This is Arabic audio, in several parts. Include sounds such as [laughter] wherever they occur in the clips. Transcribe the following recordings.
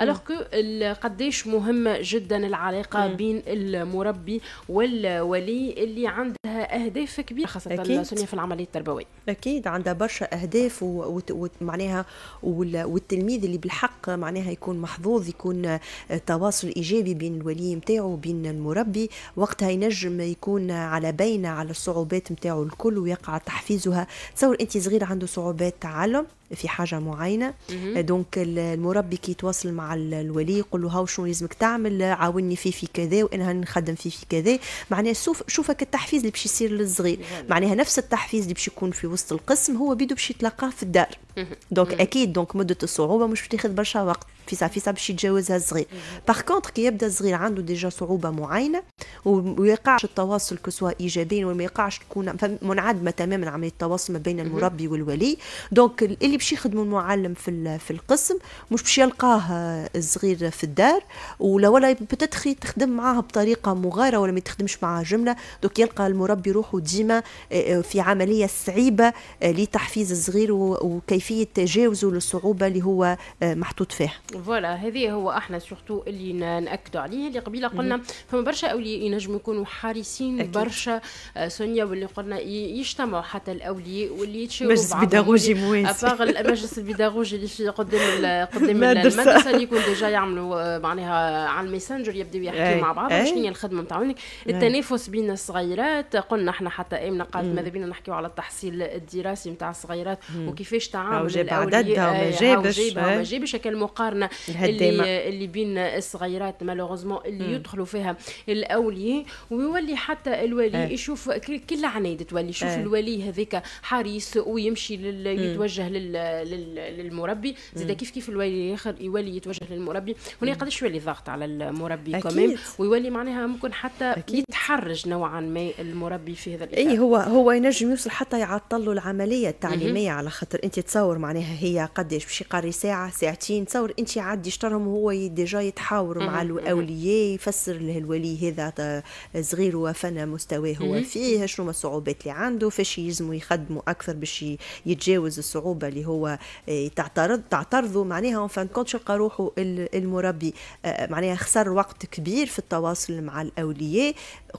الوغ كو قديش مهمه جدا العلاقه مم. بين المربي والولي اللي عندها اهداف كبيره خاصه أكيد. سنية في العمليه التربويه اكيد عندها برشا اهداف ومعناها والتلميذ اللي بالحق معناها يكون محظوظ يكون آه، تواصل ايجابي بين الولي نتاعو وبين المربي وقتها ينجم يكون على بينه على الصعوبات نتاعو الكل ويقع تحفيزها تصور انت صغير عنده صعوبات تعلم في حاجه معينه دونك المربي كي يتواصل مع الولي يقول له هاو شنو لازمك تعمل عاوني فيه في كذا وانا نخدم فيه في كذا معناها شوف شوفك التحفيز اللي باش يصير للصغير معناها نفس التحفيز اللي باش يكون في وسط القسم هو بيدو باش يتلقاه في الدار دونك اكيد دونك مده الصعوبه مش تاخذ برشا وقت في في فيسا باش يتجاوزها الصغير باغ كونتر كي يبدا الصغير عنده ديجا صعوبه معينه ويقعش التواصل كسوا ايجابيا وما يقعش تكون منعدمه تماما عمليه التواصل ما بين المربي والولي دونك اللي اللي باش يخدموا المعلم في في القسم مش باش يلقاه الصغير في الدار ولا ولا بتتخي تخدم معاه بطريقه مغايره ولا ما تخدمش معاه جمله دوك يلقى المربي روحه ديما آه، آه، في عمليه صعيبه آه، لتحفيز الصغير وكيفيه تجاوزه للصعوبه اللي هو محطوط فيها فوالا هذه هو احنا سورتو اللي ناكدوا عليه اللي قبيله قلنا فما برشا اولياء ينجموا يكونوا حارسين أكيد. برشا سونيا واللي قلنا يجتمعوا حتى الاولياء واللي يتشاوروا بس بيداغوجي موازي شغل المجلس البيداغوجي اللي في قدام قدام المدرسه اللي يكون ديجا يعملوا آه، معناها على الميسنجر يبداو يحكوا إيه. مع بعض إيه. شنو هي الخدمه نتاعونك إيه. التنافس بين الصغيرات قلنا احنا حتى امنا قالت ماذا بينا نحكيو على التحصيل الدراسي نتاع الصغيرات وكيفاش تعامل جاب عددها وما آه، جابش وما جابش المقارنه اللي اللي بين الصغيرات مالوغوزمون اللي يدخلوا فيها الاولياء ويولي حتى الولي يشوف كل عنايد تولي يشوف الولي هذاك حريص ويمشي يتوجه لل للمربي زاد كيف كيف الوالي الاخر يولي يتوجه للمربي هنا قداش يولي ضغط على المربي كمان ويولي معناها ممكن حتى أكيد. يتحرج نوعا ما المربي في هذا الاطار اي هو هو ينجم يوصل حتى يعطل له العمليه التعليميه على خاطر انت تصور معناها هي قداش باش يقري ساعه ساعتين تصور انت عادي شطرهم وهو ديجا يتحاور مع الاولياء يفسر له الولي هذا صغير وفنى مستواه هو فيه شنو الصعوبات اللي عنده فاش يلزموا يخدموا اكثر باش يتجاوز الصعوبه اللي هو إيه، تعترض تعترضوا معناها اون فان كونت يلقى روحه المربي آه، معناها خسر وقت كبير في التواصل مع الاولياء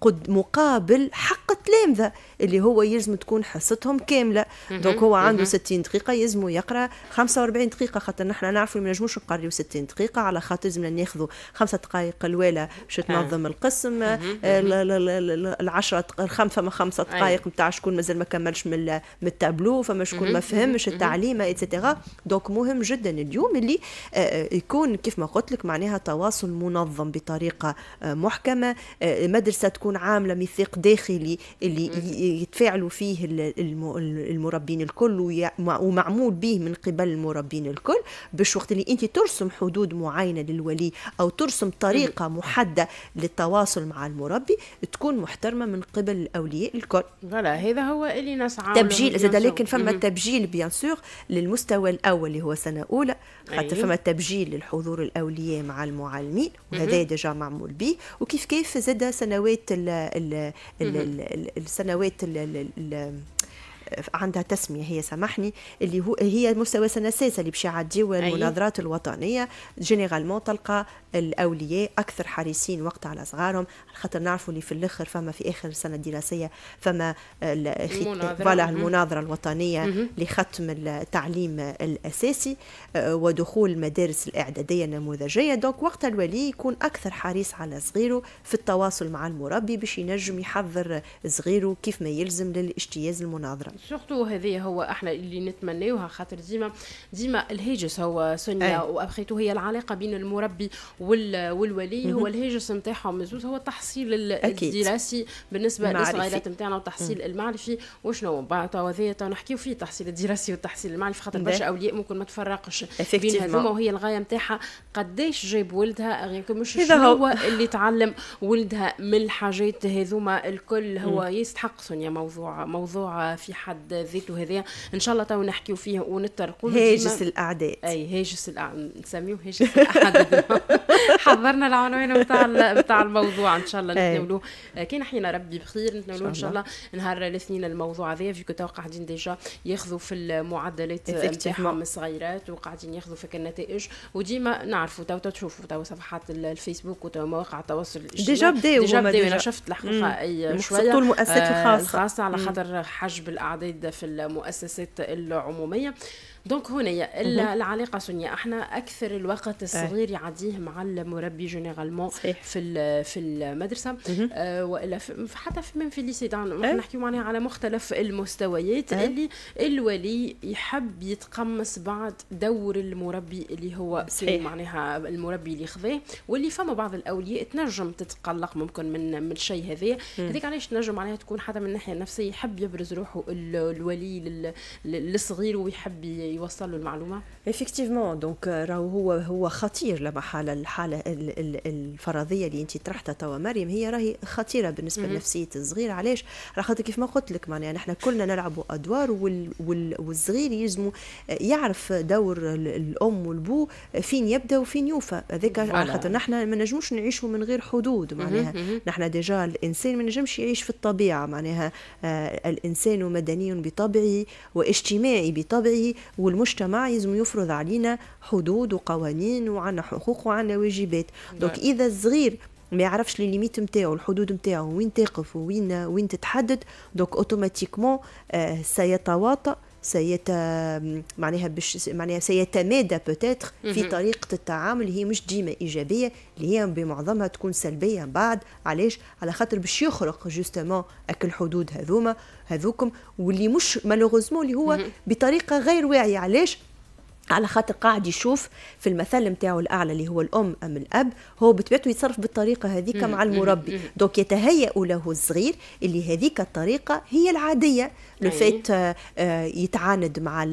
قد مقابل حق التلامذه اللي هو يلزم تكون حصتهم كامله دونك هو عنده 60 دقيقه يلزموا يقرا 45 دقيقه خاطر نحن نعرفوا ما نجموش نقريو 60 دقيقه على خاطر لازمنا ناخذوا خمسه دقائق الواله باش آه. تنظم القسم آه، العشرة الخمسه ما خمسه دقائق نتاع أيوة. شكون مازال ما كملش من التابلو فما شكون ما فهمش التعليم التعليمه اتسيتيرا دونك مهم جدا اليوم اللي آه، آه، يكون كيف ما قلت لك معناها تواصل منظم بطريقه آه، محكمه المدرسه تكون عامله ميثاق داخلي اللي يتفاعلوا فيه المربين الكل ومعمول به من قبل المربين الكل باش وقت اللي انت ترسم حدود معينه للولي او ترسم طريقه محدده للتواصل مع المربي تكون محترمه من قبل الاولياء الكل فوالا هذا هو اللي نسعى تبجيل زاد لكن فما تبجيل بيان سور للمستوى الاول اللي هو سنه اولى خاطر أيوه. فما تبجيل للحضور الاولياء مع المعلمين وهذا ديجا معمول به وكيف كيف زاد سنوات ال ال ال السنوات ال ال عندها تسميه هي سامحني اللي هو هي مستوى سنه السادسه أيوة. اللي باش عادي المناظرات الوطنيه جينيرالمون تلقى الاولياء اكثر حريصين وقت على صغارهم خاطر نعرفوا اللي في الاخر فما في اخر سنه دراسيه فما فوالا المناظره الوطنيه لختم التعليم الاساسي آه، ودخول المدارس الاعداديه النموذجيه دونك وقت الولي يكون اكثر حريص على صغيره في التواصل مع المربي باش ينجم يحضر صغيره كيف ما يلزم للاجتياز المناظره سورتو هذا هو احنا اللي نتمناوها خاطر ديما ديما الهاجس هو سونيا وابخيتو هي العلاقه بين المربي والولي هو الهاجس نتاعهم مزوز هو التحصيل الدراسي بالنسبه للصغيرات نتاعنا والتحصيل المعرفي وشنو بعد هذايا نحكيو فيه التحصيل الدراسي والتحصيل المعرفي خاطر نعم. برشا اولياء ممكن ما تفرقش بين هذوما وهي الغايه نتاعها قداش جاب ولدها غير مش هو اللي تعلم ولدها من الحاجات هذوما الكل هو يستحق سونيا موضوع موضوع في بحد ذاته هذايا ان شاء الله تو نحكيو فيه ونتطرقوا هاجس الاعداء اي هاجس الاعداد نسميه هاجس الاعداء [laughs] حضرنا العنوان نتاع نتاع الموضوع ان شاء الله نتناولوه آه، كي نحينا ربي بخير نتناولوه ان شاء الله نهار الاثنين الموضوع هذايا فيكو تو قاعدين ديجا ياخذوا في المعدلات نتاعهم الصغيرات وقاعدين ياخذوا فيك النتائج وديما نعرفوا تو تشوفوا تو صفحات الفيسبوك مواقع التواصل الاجتماعي ديجا بداوا ديجا بداوا انا شفت الحقيقه شويه المؤسسات آه، الخاصه الخاصه على خاطر حجب الاعداء الأعداد في المؤسسات العمومية دونك هنا العلاقه سونيا احنا اكثر الوقت الصغير يعديه مع المربي جينيرالمون في في المدرسه آه، والا حتى في من في الليسي إيه. نحكي معناها على مختلف المستويات إيه. اللي الولي يحب يتقمص بعد دور المربي اللي هو معناها المربي اللي خذاه واللي فما بعض الاولياء تنجم تتقلق ممكن من من الشيء هذا هذيك علاش تنجم معناها تكون حتى من الناحيه النفسيه يحب يبرز روحه الولي للصغير ويحب يوصل له المعلومه ايفيكتيفمون دونك راهو هو هو خطير لما حاله الحاله الفرضيه اللي انت طرحتها توا مريم هي راهي خطيره بالنسبه لنفسيه الصغير علاش راه خاطر كيف ما قلت لك معناها يعني نحن كلنا نلعبوا ادوار وال وال والصغير يلزموا آه، يعرف دور الام والبو آه، فين يبدا وفين يوفى هذاك على خاطر نحن ما نجموش نعيشوا من غير حدود معناها نحن ديجا الانسان ما نجمش يعيش في الطبيعه معناها آه، الانسان ومدى مدني بطبعه واجتماعي بطبعه والمجتمع يلزم يفرض علينا حدود وقوانين وعنا حقوق وعنا واجبات دونك نعم. اذا الصغير ما يعرفش لي ليميت نتاعو الحدود نتاعو وين تقف وين وين تتحدد دونك اوتوماتيكمون آه سيتواطأ سيت معناها باش معناها سيتمادى بوتيتر في طريقه التعامل هي مش ديما ايجابيه اللي هي بمعظمها تكون سلبيه بعد علاش على خاطر باش يخرق جوستومون اك الحدود هذوما هذوكم واللي مش مالوغوزمون اللي هو بطريقه غير واعيه علاش على خاطر قاعد يشوف في المثل نتاعو الاعلى اللي هو الام ام الاب هو بطبيعته يتصرف بالطريقه هذيك مع المربي دونك يتهيأ له الصغير اللي هذيك الطريقه هي العاديه لو فات آه، آه، يتعاند مع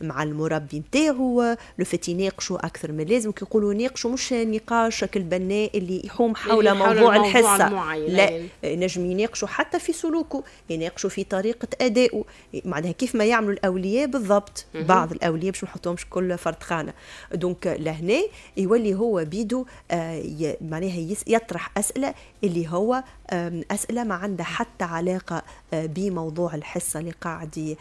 مع المربي نتاعو لو فات يناقشوا اكثر من لازم كي يقولوا ناقشوا مش نقاش البناء اللي يحوم حول موضوع الحصه لا نجم يناقشوا حتى في سلوكه يناقشوا في طريقه ادائه معناها كيف ما يعملوا الاولياء بالضبط بعض الاولياء باش ما نحطهمش كل كل فرد خانه دونك لهنا يولي هو بيدو آه، معناها يطرح اسئله اللي هو اسئله ما عندها حتى علاقه آه، بموضوع الحصه اللي قاعد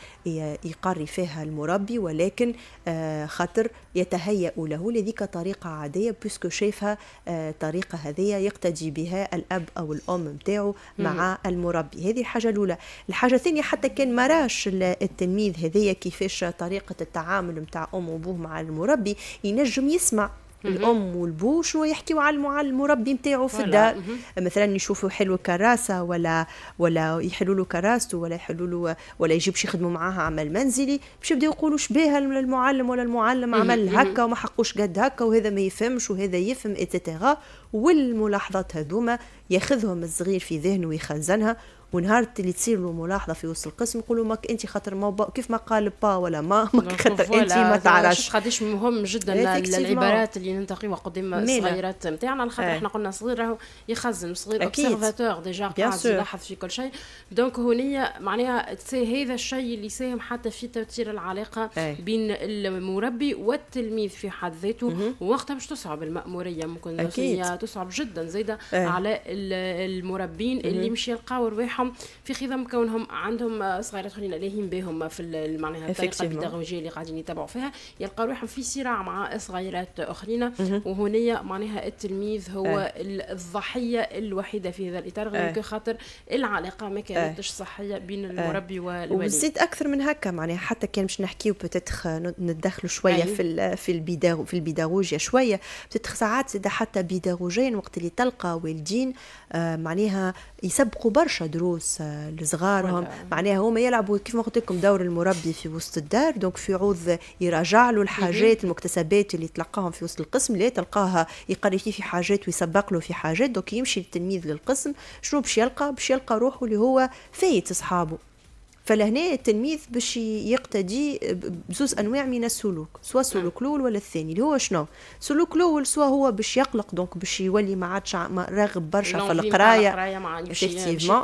يقري فيها المربي ولكن آه، خاطر يتهيأ له لذيك طريقه عاديه بيسكو شايفها طريقه هذية يقتدي بها الاب او الام نتاعو مع المربي هذه الحاجه الاولى الحاجه الثانيه حتى كان ما راش التلميذ هذية كيفاش طريقه التعامل نتاع امه بوه مع المربي ينجم يسمع الام والبو شنو يحكيوا على المربي نتاعو في الدار مثلا يشوفوا حلو كراسه ولا ولا يحلوا له كراسته ولا يحلوا له ولا يجيب شي يخدموا معاها عمل منزلي باش يبداو يقولوا شبيها المعلم ولا المعلم عمل هكا وما حقوش قد هكا وهذا ما يفهمش وهذا يفهم اتسيتيرا والملاحظات هذوما ياخذهم الصغير في ذهنه ويخزنها ونهار اللي تصير له ملاحظه في وسط القسم يقولوا ماك انت خاطر ما كيف ما قال با ولا ما ماك خاطر انت ما تعرفش قداش مهم جدا العبارات اللي ننتقيوها قدام الصغيرات نتاعنا خاطر إيه. احنا قلنا صغير راهو يخزن صغير اوبسيرفاتور ديجا قاعد يلاحظ في كل شيء دونك هونيا معناها هذا الشيء اللي يساهم حتى في توتير العلاقه أي. بين المربي والتلميذ في حد ذاته وقتها باش تصعب الماموريه ممكن تصعب جدا زايده إيه. على المربين اللي مش يلقاو رواحهم نتاعهم في خضم كونهم عندهم آه، خلينا لاهين بهم في معناها الطريقه البيداغوجيه اللي قاعدين يتبعوا فيها يلقى روحهم في صراع مع صغيرات اخرين وهنايا معناها التلميذ هو إيه. الضحيه الوحيده في هذا الاطار غير إيه. خاطر العلاقه ما كانتش إيه. صحيه بين المربي والوالد وزيد اكثر من هكا معناها حتى كان باش نحكيو بتتخ ندخلوا شويه في في البيداغو في البيداغوجيا شويه بتتخ ساعات حتى بيداغوجيا وقت اللي تلقى والدين آه، معناها يسبقوا برشا دروس العروس آه، لصغارهم معناها هما يلعبوا كيف ما قلت لكم دور المربي في وسط الدار دونك في عوض يراجع له الحاجات المكتسبات اللي تلقاهم في وسط القسم لا تلقاها يقري فيه في حاجات ويسبق له في حاجات دونك يمشي التلميذ للقسم شنو باش يلقى باش يلقى روحه اللي هو فايت اصحابه فلهنا التلميذ باش يقتدي بزوز انواع من السلوك سواء السلوك نعم. الاول ولا الثاني اللي هو شنو السلوك الاول سواء هو باش يقلق دونك باش يولي ما عادش راغب برشا في القرايه افكتيفمون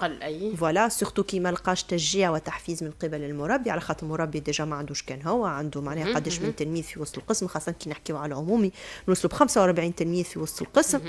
فوالا سورتو كي ما لقاش تشجيع وتحفيز من قبل المربي على خاطر المربي ديجا ما عندوش كان هو عنده معناها قداش من تلميذ في وسط القسم خاصه كي نحكيو على العمومي نوصلوا ب 45 تلميذ في وسط القسم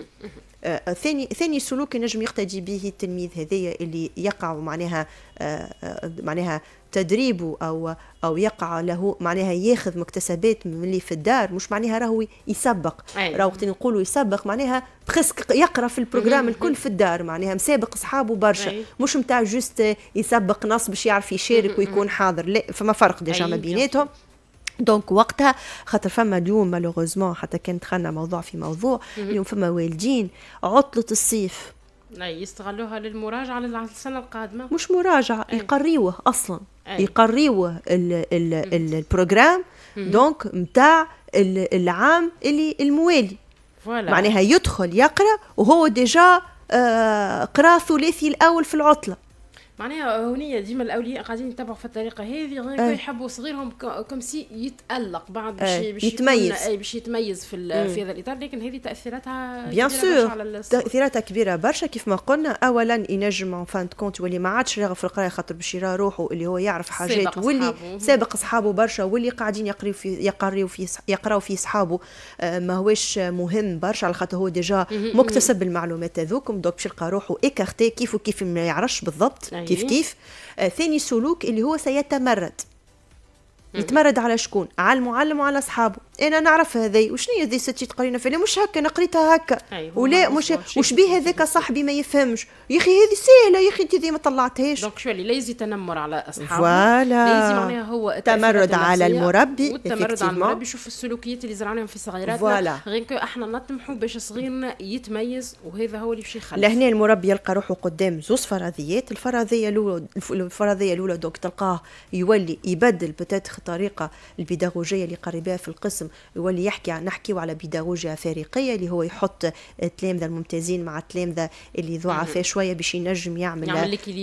آه، ثاني ثاني سلوك ينجم يقتدي به التلميذ هذايا اللي يقع معناها آه، آه، معناها تدريبه او او يقع له معناها ياخذ مكتسبات من اللي في الدار مش معناها راهو يسبق راهو وقت نقولوا يسبق معناها بريسك يقرا في البروجرام الكل في الدار معناها مسابق اصحابه برشا مش نتاع جوست يسبق نص باش يعرف يشارك ويكون حاضر لا فما فرق ديجا ما بيناتهم دونك وقتها خاطر فما اليوم مالوغوزمون حتى كان دخلنا موضوع في موضوع اليوم فما والدين عطلة الصيف اي يستغلوها للمراجعه للسنة القادمه مش مراجعه يقريوه اصلا أي. يقريوه البروجرام دونك نتاع العام اللي الموالي فوالا معناها يدخل يقرا وهو ديجا آه، قرا ثلاثي الاول في العطله معناها هوني ديما الاولياء قاعدين يتبعوا في الطريقه هذه غير أه. يحبوا صغيرهم كوم سي يتالق بعد آه، باش باش يتميز آه، باش يتميز في في هذا الاطار لكن هذه تاثيراتها بيان سور تاثيراتها كبيره برشا كيف ما قلنا اولا ينجم اون فان كونت واللي ما عادش راغب في القرايه خاطر باش يرى روحه اللي هو يعرف حاجات واللي سابق اصحابه برشا واللي قاعدين يقريو في يقريو في يقراو في اصحابه آه، ما هوش مهم برشا على خاطر هو ديجا مكتسب المعلومات هذوكم دوك باش يلقى روحه اكارتي كيف وكيف ما يعرفش بالضبط أيوة. كيف طيب. كيف آه ثاني سلوك اللي هو سيتمرد يتمرد على شكون على المعلم وعلى اصحابه انا نعرف هذي وشنو هي ذي ستي تقرينا فيها مش هكا انا قريتها هكا أيوة ولا مش وش بيه هذاك صاحبي ما يفهمش يا اخي هذه سهله يا اخي انت ما طلعتهاش دونك شو لا يزي تنمر على اصحابه فوالا لا يزي معناها هو تمرد على المربي والتمرد على المربي شوف السلوكيات اللي زرعناهم في صغيراتنا فوالا غير كو احنا نطمحوا باش صغيرنا يتميز وهذا هو اللي باش يخلص لهنا المربي يلقى روحه قدام زوز فرضيات الفرضيه الاولى الفرضيه الاولى دونك تلقاه يولي يبدل بتاتخ طريقه البيداغوجيه اللي يقري في القسم القسم يولي يحكي نحكيو على بيداغوجيا فارقيه اللي هو يحط التلامذه الممتازين مع التلامذه اللي ضعفاء شويه باش ينجم يعمل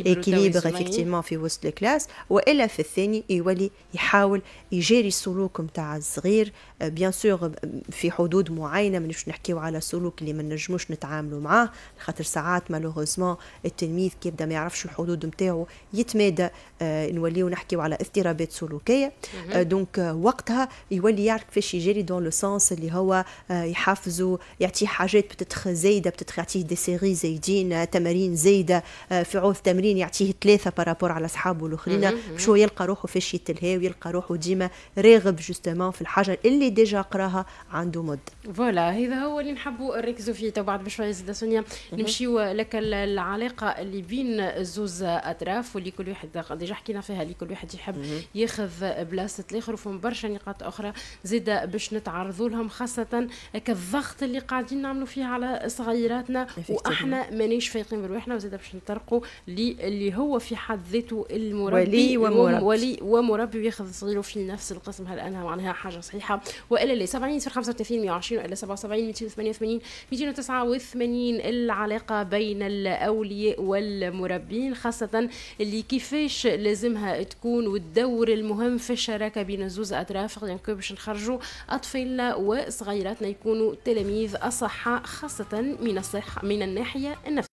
اكيليبر افكتيفمون في وسط الكلاس والا في الثاني يولي يحاول يجاري السلوك نتاع الصغير بيان سور في حدود معينه مانيش نحكيو على سلوك اللي ما نجموش نتعاملوا معاه خاطر ساعات مالوغوزمون التلميذ كي يبدا ما يعرفش الحدود نتاعو يتمادى آه، نوليو نحكيو على اضطرابات سلوكيه دونك آه، آه، وقتها يولي يعرف كيفاش باش يجري دون لو سونس اللي هو آه، يحافظوا يعطيه حاجات بتتخ زايده بتتخ يعطيه دي سيري زايدين آه، تمارين زايده آه، في عوض تمرين يعطيه ثلاثه بارابور على اصحابه الاخرين باش هو يلقى روحه فاش يتلهى ويلقى روحه ديما راغب جوستومون في الحاجه اللي ديجا قراها عنده مد فوالا هذا هو اللي نحبوا نركزوا فيه تو بعد بشويه زاده سونيا نمشيو لك العلاقه اللي بين زوز اطراف واللي كل واحد ديجا حكينا فيها اللي كل واحد يحب ياخذ بلاصه الاخر وفهم برشا نقاط اخرى زاده باش نتعرضوا لهم خاصه كالضغط اللي قاعدين نعملوا فيه على صغيراتنا واحنا مانيش فايقين برواحنا وزاد باش نطرقوا اللي هو في حد ذاته المربي ولي ومربي, ولي ومربي وياخذ صغيره في نفس القسم هل انها معناها حاجه صحيحه والا لا 70 صفر 35 120 والا 77 288 289 العلاقه بين الاولياء والمربين خاصه اللي كيفاش لازمها تكون والدور المهم في الشراكه بين الزوز اطراف يعني باش نخرجوا أطفال وصغيراتنا يكونوا تلاميذ أصحاء خاصة من الصحة من الناحية النفسية